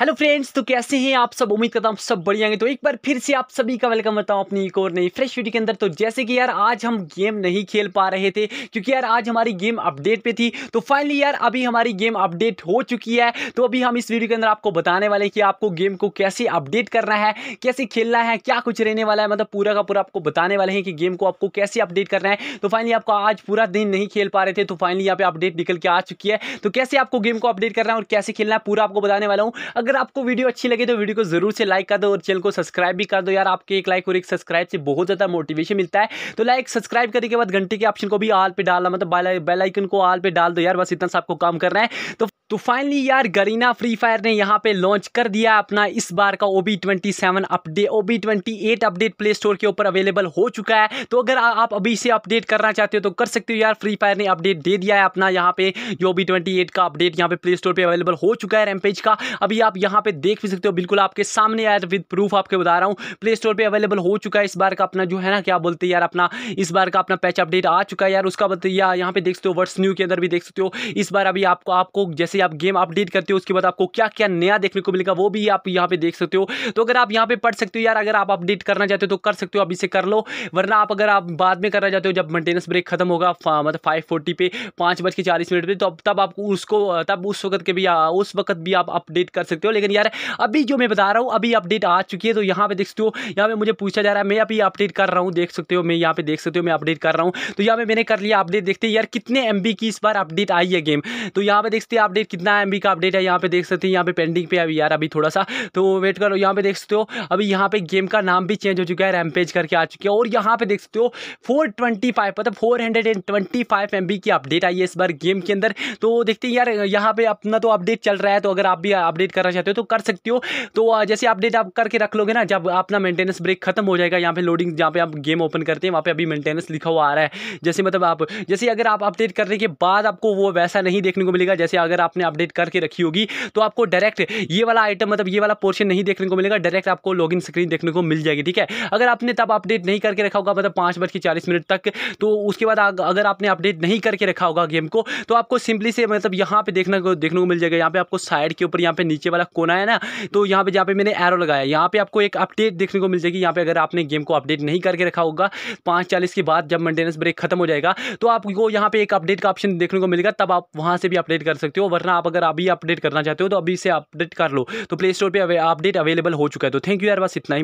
hello friends तो कैसे हैं आप सब उम्मीद करता हूँ सब बढ़िया हैं तो एक बार फिर से आप सभी का वेलकम करता हूँ अपनी एक और नई फ्रेश वीडियो के अंदर तो जैसे कि यार आज हम गेम नहीं खेल पा रहे थे क्योंकि यार आज हमारी गेम अपडेट पे थी तो फाइनली यार अभी हमारी गेम अपडेट हो चुकी है तो अभी हम इस वीडियो के अंदर आपको बताने वाले कि आपको गेम को कैसे अपडेट करना है कैसे खेलना है क्या कुछ रहने वाला है मतलब पूरा का पूरा आपको बताने वाले हैं कि गेम को आपको कैसे अपडेट करना है तो फाइनली आपको आज पूरा दिन नहीं खेल पा रहे थे तो फाइनली यहाँ पे अपडेट निकल के आ चुकी है तो कैसे आपको गेम को अपडेट करना है और कैसे खेलना है पूरा आपको बताने वाला हूँ अगर अगर आपको वीडियो अच्छी लगे तो वीडियो को जरूर से लाइक कर दो और चैनल को सब्सक्राइब भी कर दो यार आपके एक लाइक और एक सब्सक्राइब से बहुत ज़्यादा मोटिवेशन मिलता है तो लाइक सब्सक्राइब करने के बाद घंटे के ऑप्शन को भी आल पे डालना मतलब बेलाइकन को आल पे डाल दो यार बस इतना सा आपको काम करना है तो तो फाइनली यार गरीना फ्री फायर ने यहाँ पे लॉन्च कर दिया अपना इस बार का OB twenty seven update O B twenty eight update Play Store के ऊपर अवेलेबल हो चुका है तो अगर आप अभी इसे अपडेट करना चाहते हो तो कर सकते हो यार फ्री फायर ने अपडेट दे दिया है अपना यहाँ पे ओ बी ट्वेंटी एट का अपडेट यहाँ पे प्ले स्टोर पर अवेलेबल हो चुका है रैमपेज का अभी आप यहाँ पे देख भी सकते हो बिल्कुल आपके सामने यार विद प्रूफ आपके बता रहा हूँ प्ले स्टोर पर अवेलेबल हो चुका है इस बार का अपना जो है ना क्या बोलते हैं यार अपना इस बार का अपना पैच अपडेट आ चुका है यार उसका बताइए यहाँ पे देख सकते हो वर्ड्स न्यू के अंदर भी देख सकते हो इस बार अभी आपको आपको जैसे ही आप गेम अपडेट करते हो उसके बाद आपको क्या क्या नया देखने को मिलेगा वो भी आप यहाँ पे देख सकते हो तो अगर आप यहाँ पे पढ़ सकते हो यार अगर आप अपडेट करना चाहते हो तो कर सकते हो अभी से कर लो वरना आप अगर आप बाद में करना चाहते हो जब मेंटेनेंस ब्रेक खत्म होगा मतलब फाइव फोर्टी पे पाँच बज के चालीस मिनट पर तो तब आपको उसको तब उस वक्त के भी उस वक्त भी आप अपडेट कर सकते हो लेकिन यार अभी जो मैं बता रहा हूँ अभी अपडेट आ चुकी है तो यहाँ पे देख सकते हो यहाँ पे मुझे पूछा जा रहा है मैं अभी अपडेट कर रहा हूँ देख सकते हो मैं यहाँ पे देख सकते हो मैं अपडेट कर रहा हूँ तो यहाँ पे मैंने कर लिया अपडेट देखते यार कितने एम की इस बार अपडेट आई है गेम तो यहाँ पे देखते हैं अपडेट कितना एम का अपडेट है यहाँ पे देख सकते हैं यहाँ पे पेंडिंग पे अभी यार अभी थोड़ा सा तो वेट करो यहाँ पे देख सकते हो अभी यहाँ पे गेम का नाम भी चेंज हो चुका है रैमपेज करके आ चुकी है और यहाँ पे देख सकते हो फोर ट्वेंटी फाइव मतलब four hundred and twenty five M की अपडेट आई है इस बार गेम के अंदर तो देखते हैं यार यहाँ पे अपना तो अपडेट चल रहा है तो अगर आप भी अपडेट करना चाहते हो तो कर सकते हो तो जैसे अपडेट आप करके रख लोगे ना जब अपना मेंटेनेंस ब्रेक खत्म हो जाएगा यहाँ पे लोडिंग जहाँ पे आप गेम ओपन करते हैं वहाँ पे अभी मेंटेनेंस लिखा हुआ आ रहा है जैसे मतलब आप जैसे अगर आप अपडेट करने के बाद आपको वो वैसा नहीं देखने को मिलेगा जैसे अगर आपने आपने अपडेट करके रखी होगी तो आपको डायरेक्ट ये वाला आइटम मतलब ये वाला पोर्शन नहीं देखने को मिलेगा डायरेक्ट आपको लॉग स्क्रीन देखने को मिल जाएगी ठीक है अगर आपने तब अपडेट नहीं करके रखा होगा मतलब पाँच बज के चालीस मिनट तक तो उसके बाद अगर आपने अपडेट नहीं करके रखा होगा गेम को तो आपको सिंपली से मतलब यहाँ पे देखने को देखने को मिल जाएगा यहाँ पे आपको साइड के ऊपर यहाँ पे नीचे वाला कोना है ना तो यहाँ पे जहाँ पे मैंने एरो लगाया यहाँ पे आपको एक अपडेट देखने को मिल जाएगी यहाँ पे अगर आपने गेम को अपडेट नहीं करके रखा होगा पाँच चालीस के बाद जब मेंटेनेंस ब्रेक खत्म हो जाएगा तो आपको यहाँ पे एक अपडेट का ऑप्शन देखने को मिलेगा तब आप वहाँ से भी अपडेट कर सकते हो वरना आप अगर अभी अपडेट करना चाहते हो तो अभी से अपडेट कर लो तो प्ले स्टोर पर अपडेट अवेलेबल हो चुका है तो थैंक यू यार बस इतना ही